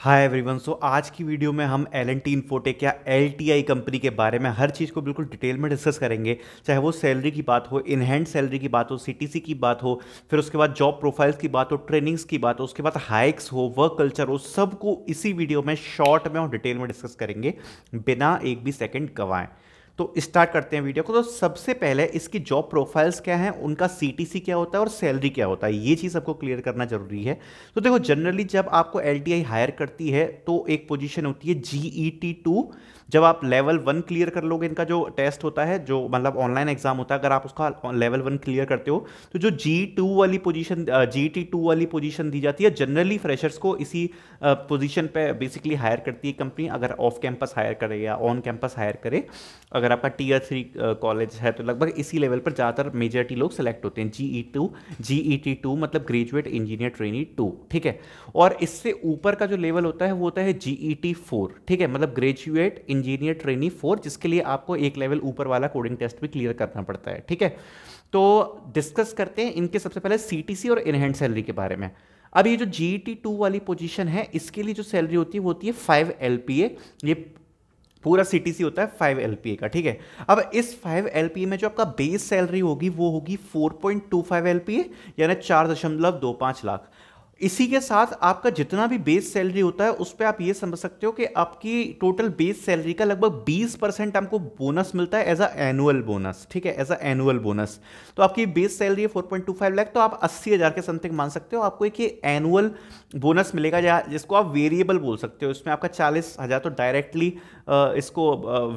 Hi everyone so आज की video में हम एल एन टी इन्फोटेक या एल कंपनी के बारे में हर चीज़ को बिल्कुल डिटेल में डिस्कस करेंगे चाहे वो सैलरी की बात हो इनहैंड सैलरी की बात हो सीटीसी की बात हो फिर उसके बाद जॉब प्रोफाइल्स की बात हो ट्रेनिंग्स की बात हो उसके बाद हाइक्स हो वर्क कल्चर हो सबको इसी वीडियो में शॉर्ट में और डिटेल में डिस्कस करेंगे बिना एक भी सेकेंड गंवाएं तो स्टार्ट करते हैं वीडियो को तो सबसे पहले इसकी जॉब प्रोफाइल्स क्या हैं उनका सीटीसी क्या होता है और सैलरी क्या होता है ये चीज़ आपको क्लियर करना जरूरी है तो देखो जनरली जब आपको एल हायर करती है तो एक पोजीशन होती है जी ई टी टू जब आप लेवल वन क्लियर कर लोगे इनका जो टेस्ट होता है जो मतलब ऑनलाइन एग्जाम होता है अगर आप उसका लेवल वन क्लियर करते हो तो जो जी टू वाली पोजीशन जी टी टू वाली पोजीशन दी जाती है जनरली फ्रेशर्स को इसी पोजीशन पे बेसिकली हायर करती है कंपनी अगर ऑफ कैंपस हायर करे या ऑन कैंपस हायर करे अगर आपका टीयर थ्री कॉलेज है तो लगभग इसी लेवल पर ज़्यादातर मेजोरिटी लोग सेलेक्ट होते हैं G E two G E T two मतलब ग्रेजुएट इंजीनियर ट्रेनी टू ठीक है और इससे ऊपर का जो लेवल होता है वो होता है जी ई टी फोर ठीक है मतलब ग्रेजुएट इंजीनियर ट्रेनी फोर जिसके लिए आपको एक लेवल ऊपर वाला कोडिंग टेस्ट भी क्लियर करना पड़ता है ठीक है तो डिस्कस करते हैं इनके सबसे पहले सी और इनहैंड सैलरी के बारे में अब ये जो जी टी टू वाली पोजीशन है इसके लिए जो सैलरी होती है वो होती है फाइव एल पी ए ये पूरा सी टी सी होता है फाइव एल पी ए का ठीक है अब इस फाइव एल पी ए में जो आपका बेस सैलरी होगी वो होगी four point two five L P A यानी चार दशमलव दो पाँच लाख इसी के साथ आपका जितना भी बेस सैलरी होता है उस पर आप ये समझ सकते हो कि आपकी टोटल बेस सैलरी का लगभग 20 परसेंट आपको बोनस मिलता है एज अ एनुअल बोनस ठीक है एज अ एनुअल बोनस तो आपकी बेस सैलरी है 4.25 लाख तो आप अस्सी हज़ार के समथिंग मान सकते हो आपको एक ये एनुअल बोनस मिलेगा जिसको आप वेरिएबल बोल सकते हो इसमें आपका चालीस हज़ार तो डायरेक्टली इसको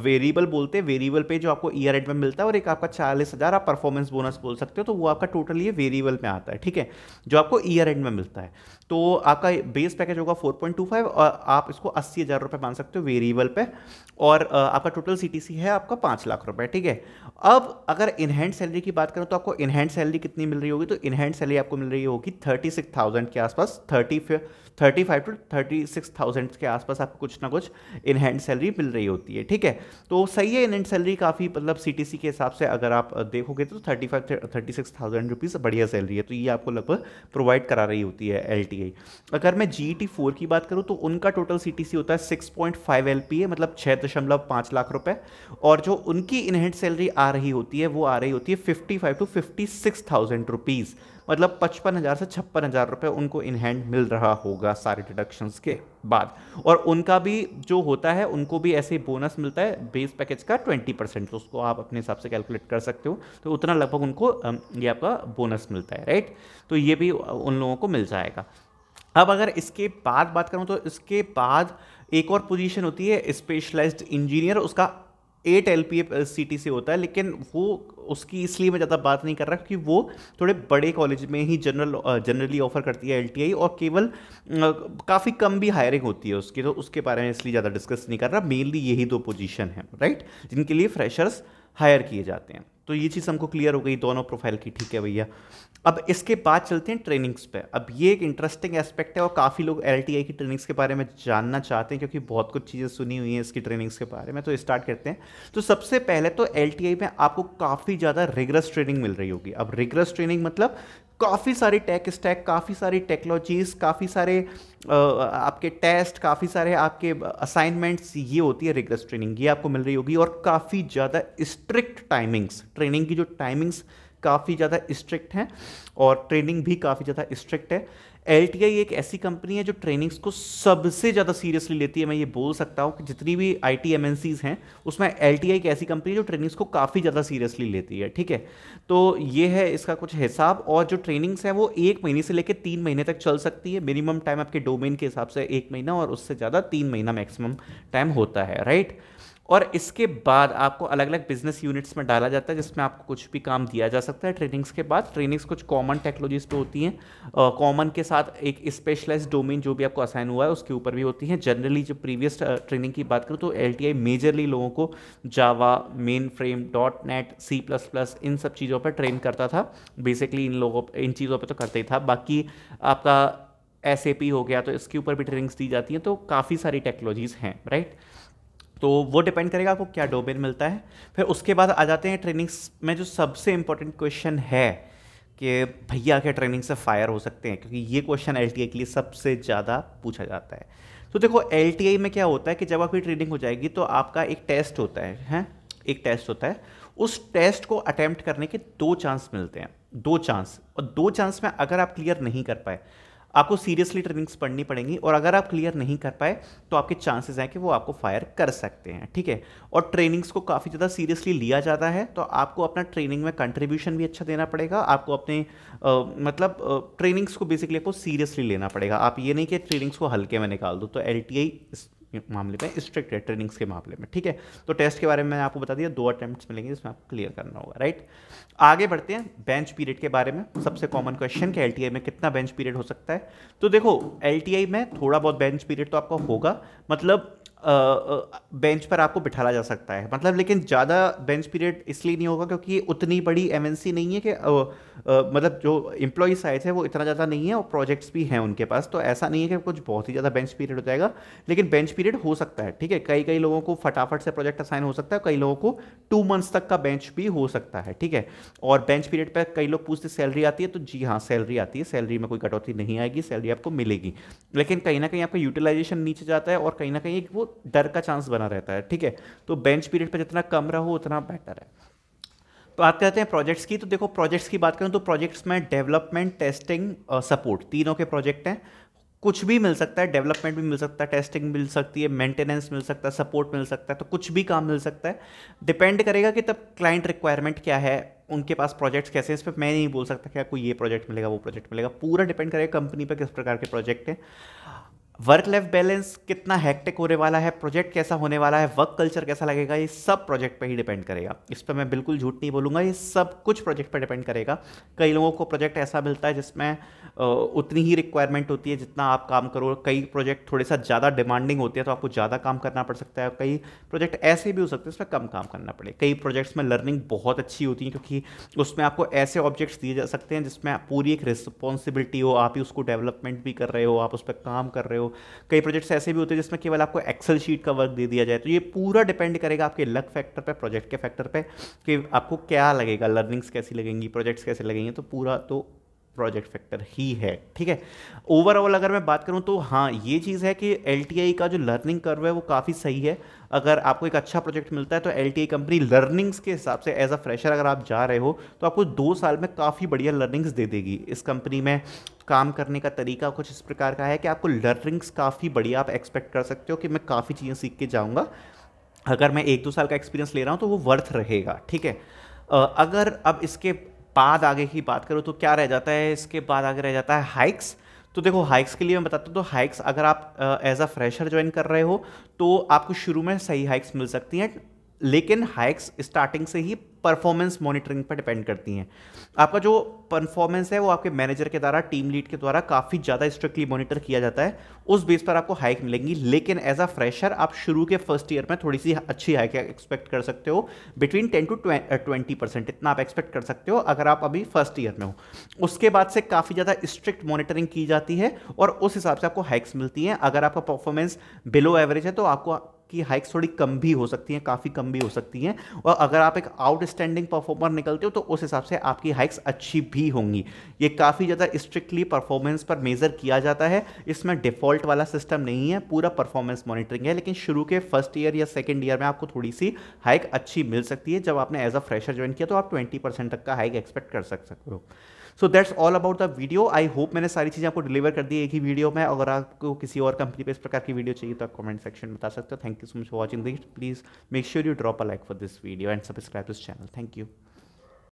वेरिएबल बोलते हैं वेरिएबल पे जो आपको ईयर एंड में मिलता है और एक आपका चालीस हज़ार आप परफॉर्मेंस बोनस बोल सकते हो तो वो आपका टोटल ये वेरिएबल में आता है ठीक है जो आपको ईयर एंड में मिलता है तो आपका बेस पैकेज होगा 4.25 और आप इसको अस्सी हज़ार रुपये मान सकते हो वेरिएबल पे और आपका टोटल सीटीसी है आपका पाँच लाख रुपए ठीक है अब अगर इनहैंड सैलरी की बात करें तो आपको इनहैंड सैलरी कितनी मिल रही होगी तो इनहैंड सैलरी आपको मिल रही होगी थर्टी सिक्स थाउजेंड के आसपास thirty thirty five to thirty six thousand के आसपास आपको कुछ ना कुछ इनहैंड सैलरी मिल रही होती है ठीक है तो सही है इनहैंड सैलरी काफ़ी मतलब सी के हिसाब से अगर आप देखोगे तो thirty five thirty six thousand rupees बढ़िया सैलरी है तो ये आपको लगभग प्रोवाइड करा रही होती है एल गई अगर मैं जी टी फोर की बात करूँ तो उनका टोटल सी टी सी होता है six point five L P A मतलब छः दशमलव पाँच लाख रुपये और जो उनकी इनहेंट सैलरी आ रही होती है वो आ रही होती है fifty five to fifty six thousand rupees मतलब पचपन हज़ार से छप्पन हज़ार रुपये उनको इन हैंड मिल रहा होगा सारे डिडक्शंस के बाद और उनका भी जो होता है उनको भी ऐसे ही बोनस मिलता है बेस पैकेज का ट्वेंटी परसेंट तो उसको आप अपने हिसाब से कैलकुलेट कर सकते हो तो उतना लगभग उनको ये आपका बोनस मिलता है राइट तो ये भी उन लोगों को मिल जाएगा अब अगर इसके बाद बात करूँ तो इसके बाद एक और पोजीशन होती है स्पेशलाइज्ड इंजीनियर उसका eight L P C T से होता है लेकिन वो उसकी इसलिए मैं ज़्यादा बात नहीं कर रहा क्योंकि वो थोड़े बड़े कॉलेज में ही जनरल जनरली ऑफर करती है एल टी आई और केवल काफ़ी कम भी हायरिंग होती है उसकी तो उसके बारे में इसलिए ज़्यादा डिस्कस नहीं कर रहा मेनली यही दो पोजीशन है राइट जिनके लिए फ्रेशर्स हायर किए जाते हैं तो ये चीज़ हमको क्लियर हो गई दोनों प्रोफाइल की ठीक है भैया अब इसके बाद चलते हैं ट्रेनिंग्स पे अब ये एक इंटरेस्टिंग एस्पेक्ट है और काफ़ी लोग एल की ट्रेनिंग्स के बारे में जानना चाहते हैं क्योंकि बहुत कुछ चीज़ें सुनी हुई हैं इसकी ट्रेनिंग्स के बारे में तो स्टार्ट करते हैं तो सबसे पहले तो एल में आपको काफ़ी ज़्यादा रिगरस ट्रेनिंग मिल रही होगी अब रिगरस ट्रेनिंग मतलब काफ़ी सारे टेक स्टैक काफ़ी सारी टेक्नोलॉजीज़ काफ़ी सारे आपके टेस्ट काफ़ी सारे आपके असाइनमेंट्स ये होती है रिग्रेस ट्रेनिंग ये आपको मिल रही होगी और काफ़ी ज़्यादा स्ट्रिक्ट टाइमिंग्स ट्रेनिंग की जो टाइमिंग्स काफ़ी ज़्यादा स्ट्रिक्ट हैं और ट्रेनिंग भी काफ़ी ज़्यादा स्ट्रिक्ट है एल एक ऐसी कंपनी है जो ट्रेनिंग्स को सबसे ज़्यादा सीरियसली लेती है मैं ये बोल सकता हूँ कि जितनी भी आई टी हैं उसमें एल एक ऐसी कंपनी है जो ट्रेनिंग्स को काफ़ी ज़्यादा सीरियसली लेती है ठीक है तो ये है इसका कुछ हिसाब और जो ट्रेनिंग्स हैं वो एक महीने से लेकर तीन महीने तक चल सकती है मिनिमम टाइम आपके डोमेन के हिसाब से एक महीना और उससे ज़्यादा तीन महीना मैक्सिमम टाइम होता है राइट right? और इसके बाद आपको अलग अलग बिजनेस यूनिट्स में डाला जाता है जिसमें आपको कुछ भी काम दिया जा सकता है ट्रेनिंग्स के बाद ट्रेनिंग्स कुछ कॉमन टेक्नोलॉजीज पे होती हैं कॉमन के साथ एक स्पेशलाइज डोमेन जो भी आपको असाइन हुआ है उसके ऊपर भी होती हैं जनरली जो प्रीवियस ट्रेनिंग की बात करूँ तो एल मेजरली लोगों को Java mainframe dot net C plus plus इन सब चीज़ों पर ट्रेन करता था बेसिकली इन लोगों इन चीज़ों पर तो करते ही था बाकी आपका एस हो गया तो इसके ऊपर भी ट्रेनिंग्स दी जाती हैं तो काफ़ी सारी टेक्नोलॉजीज़ हैं राइट right? तो वो डिपेंड करेगा आपको क्या डोमेन मिलता है फिर उसके बाद आ जाते हैं ट्रेनिंग्स में जो सबसे इम्पोर्टेंट क्वेश्चन है कि भैया के ट्रेनिंग से फायर हो सकते हैं क्योंकि ये क्वेश्चन एल के लिए सबसे ज़्यादा पूछा जाता है तो देखो एल में क्या होता है कि जब आपकी ट्रेनिंग हो जाएगी तो आपका एक टेस्ट होता है हैं एक टेस्ट होता है उस टेस्ट को अटैम्प्ट करने के दो चांस मिलते हैं दो चांस और दो चांस में अगर आप क्लियर नहीं कर पाए आपको सीरियसली ट्रेनिंग्स पढ़नी पड़ेंगी और अगर आप क्लियर नहीं कर पाए तो आपके चांसेस हैं कि वो आपको फायर कर सकते हैं ठीक है और ट्रेनिंग्स को काफ़ी ज़्यादा सीरियसली लिया जाता है तो आपको अपना ट्रेनिंग में कंट्रीब्यूशन भी अच्छा देना पड़ेगा आपको अपने आ, मतलब ट्रेनिंग्स को बेसिकली आपको सीरियसली लेना पड़ेगा आप ये नहीं कि ट्रेनिंग्स को हल्के में निकाल दो तो एल मामले में स्ट्रिक्ट है ट्रेनिंग्स के मामले में ठीक है तो टेस्ट के बारे में मैंने आपको बता दिया दो अटैम्प्ट मिलेंगे जिसमें आपको क्लियर करना होगा राइट आगे बढ़ते हैं बेंच पीरियड के बारे में सबसे कॉमन क्वेश्चन कि एल में कितना बेंच पीरियड हो सकता है तो देखो एल में थोड़ा बहुत बेंच पीरियड तो आपका होगा मतलब बेंच पर आपको बिठाला जा सकता है मतलब लेकिन ज़्यादा बेंच पीरियड इसलिए नहीं होगा क्योंकि उतनी बड़ी एम नहीं है कि आ, आ, मतलब जो एम्प्लॉय साइज है वो इतना ज़्यादा नहीं है और प्रोजेक्ट्स भी हैं उनके पास तो ऐसा नहीं है कि कुछ बहुत ही ज़्यादा बेंच पीरियड हो जाएगा लेकिन बेंच पीरियड हो सकता है ठीक है कई कई लोगों को फटाफट से प्रोजेक्ट असाइन हो सकता है कई लोगों को टू मंथ्स तक का बेंच भी हो सकता है ठीक है और बेंच पीरियड पर कई लोग पूछते सैलरी आती है तो जी हाँ सैलरी आती है सैलरी में कोई कटौती नहीं आएगी सैलरी आपको मिलेगी लेकिन कहीं ना कहीं आपका यूटिलाइजेशन नीचे जाता है और कहीं ना कहीं वो डर का चांस बना रहता है ठीक है तो बेंच पीरियड पर जितना कम रहो उतना बेटर है बात करते हैं प्रोजेक्ट्स की तो देखो प्रोजेक्ट्स की बात करें तो प्रोजेक्ट्स में डेवलपमेंट टेस्टिंग सपोर्ट तीनों के प्रोजेक्ट हैं कुछ भी मिल सकता है डेवलपमेंट भी मिल सकता है टेस्टिंग मिल सकती है मेंटेनेंस मिल सकता है सपोर्ट मिल सकता है तो कुछ भी काम मिल सकता है डिपेंड करेगा कि तब क्लाइंट रिक्वायरमेंट क्या है उनके पास प्रोजेक्ट्स कैसे हैं इस पर मैं नहीं बोल सकता क्या कोई ये प्रोजेक्ट मिलेगा वो प्रोजेक्ट मिलेगा पूरा डिपेंड करेगा कंपनी पर किस प्रकार के प्रोजेक्ट हैं वर्क लाइफ बैलेंस कितना हैक्टिक होने वाला है प्रोजेक्ट कैसा होने वाला है वर्क कल्चर कैसा लगेगा ये सब प्रोजेक्ट पे ही डिपेंड करेगा इस पर मैं बिल्कुल झूठ नहीं बोलूँगा ये सब कुछ प्रोजेक्ट पे डिपेंड करेगा कई लोगों को प्रोजेक्ट ऐसा मिलता है जिसमें उतनी ही रिक्वायरमेंट होती है जितना आप काम करो कई प्रोजेक्ट थोड़े सा ज़्यादा डिमांडिंग होती है तो आपको ज़्यादा काम करना पड़ सकता है कई प्रोजेक्ट ऐसे भी हो सकते हैं जिसमें कम काम करना पड़े कई प्रोजेक्ट्स में लर्निंग बहुत अच्छी होती है क्योंकि उसमें आपको ऐसे ऑब्जेक्ट्स दिए जा सकते हैं जिसमें पूरी एक रिस्पॉन्सिबिलिटी हो आप ही उसको डेवलपमेंट भी कर रहे हो आप उस पर काम कर रहे हो कई प्रोजेक्ट्स ऐसे भी होते हैं जिसमें केवल आपको एक्सेल शीट का वर्क दे दिया जाए तो ये पूरा डिपेंड करेगा आपके लक फैक्टर पर प्रोजेक्ट के फैक्टर पर कि आपको क्या लगेगा लर्निंग्स कैसी लगेंगी प्रोजेक्ट्स कैसे लगेंगे तो पूरा तो प्रोजेक्ट फैक्टर ही है ठीक है ओवरऑल अगर मैं बात करूं तो हाँ ये चीज़ है कि एल का जो लर्निंग कर्व है वो काफ़ी सही है अगर आपको एक अच्छा प्रोजेक्ट मिलता है तो एल कंपनी लर्निंग्स के हिसाब से एज अ फ्रेशर अगर आप जा रहे हो तो आपको दो साल में काफ़ी बढ़िया लर्निंग्स दे देगी इस कंपनी में काम करने का तरीका कुछ इस प्रकार का है कि आपको लर्निंग्स काफ़ी बढ़िया आप एक्सपेक्ट कर सकते हो कि मैं काफ़ी चीज़ें सीख के जाऊँगा अगर मैं एक दो साल का एक्सपीरियंस ले रहा हूँ तो वो वर्थ रहेगा ठीक है अगर अब इसके बाद आगे की बात करूँ तो क्या रह जाता है इसके बाद आगे रह जाता है हाइक्स तो देखो हाइक्स के लिए मैं बताता हूँ तो हाइक्स अगर आप एज अ फ्रेशर ज्वाइन कर रहे हो तो आपको शुरू में सही हाइक्स मिल सकती हैं लेकिन हाइक्स स्टार्टिंग से ही परफॉर्मेंस मॉनिटरिंग पर डिपेंड करती हैं आपका जो परफॉर्मेंस है वो आपके मैनेजर के द्वारा टीम लीड के द्वारा काफ़ी ज़्यादा स्ट्रिक्टली मॉनिटर किया जाता है उस बेस पर आपको हाइक मिलेंगी लेकिन एज अ फ्रेशर आप शुरू के फर्स्ट ईयर में थोड़ी सी अच्छी हाइक एक्सपेक्ट कर सकते हो between ten to twenty percent इतना आप एक्सपेक्ट कर सकते हो अगर आप अभी फर्स्ट ईयर में हो उसके बाद से काफ़ी ज़्यादा स्ट्रिक्ट मॉनिटरिंग की जाती है और उस हिसाब से आपको हाइक्स मिलती हैं अगर आपका परफॉर्मेंस बिलो एवरेज है तो आपको की हाइक्स थोड़ी कम भी हो सकती हैं काफ़ी कम भी हो सकती हैं और अगर आप एक आउटस्टैंडिंग परफॉर्मर निकलते हो तो उस हिसाब से आपकी हाइक्स अच्छी भी होंगी ये काफ़ी ज़्यादा स्ट्रिक्टली परफॉर्मेंस पर मेज़र किया जाता है इसमें डिफ़ॉल्ट वाला सिस्टम नहीं है पूरा परफॉर्मेंस मॉनिटरिंग है लेकिन शुरू के फर्स्ट ईयर या सेकेंड ईयर में आपको थोड़ी सी हाइक अच्छी मिल सकती है जब आपने एज अ फ्रेशर ज्वाइन किया तो आप ट्वेंटी तक का हाइक एक्सपेक्ट कर सकते हो so that's all about the video I hope मैंने सारी चीज़ें आपको डिलीवर कर दी एक ही वीडियो में अगर आपको किसी और कंपनी पे इस प्रकार की वीडियो चाहिए तो आप कमेंट सेक्शन में बता सकते हो thank you so much for watching this please make sure you drop a like for this video and subscribe this channel thank you